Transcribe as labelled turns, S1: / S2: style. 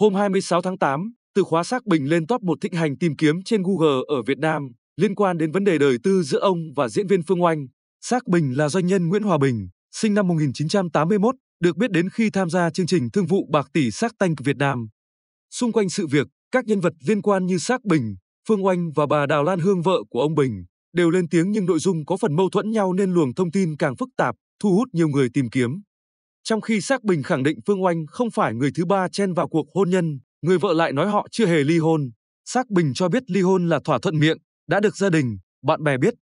S1: Hôm 26 tháng 8, từ khóa xác Bình lên top một thịnh hành tìm kiếm trên Google ở Việt Nam liên quan đến vấn đề đời tư giữa ông và diễn viên Phương Oanh. Xác Bình là doanh nhân Nguyễn Hòa Bình, sinh năm 1981, được biết đến khi tham gia chương trình thương vụ bạc tỷ xác tanh Việt Nam. Xung quanh sự việc, các nhân vật liên quan như xác Bình, Phương Oanh và bà Đào Lan Hương vợ của ông Bình đều lên tiếng nhưng nội dung có phần mâu thuẫn nhau nên luồng thông tin càng phức tạp, thu hút nhiều người tìm kiếm. Trong khi xác Bình khẳng định Phương Oanh không phải người thứ ba chen vào cuộc hôn nhân, người vợ lại nói họ chưa hề ly hôn. Xác Bình cho biết ly hôn là thỏa thuận miệng, đã được gia đình, bạn bè biết,